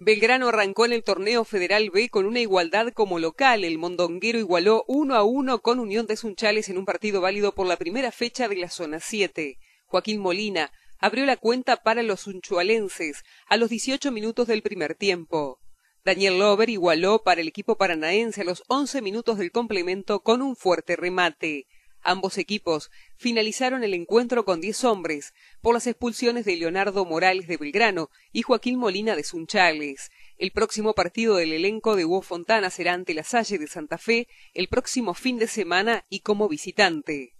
Belgrano arrancó en el torneo federal B con una igualdad como local. El mondonguero igualó 1 a 1 con Unión de Sunchales en un partido válido por la primera fecha de la zona 7. Joaquín Molina abrió la cuenta para los sunchualenses a los 18 minutos del primer tiempo. Daniel Lover igualó para el equipo paranaense a los 11 minutos del complemento con un fuerte remate. Ambos equipos finalizaron el encuentro con diez hombres por las expulsiones de Leonardo Morales de Belgrano y Joaquín Molina de Sunchales. El próximo partido del elenco de Hugo Fontana será ante la Salle de Santa Fe el próximo fin de semana y como visitante.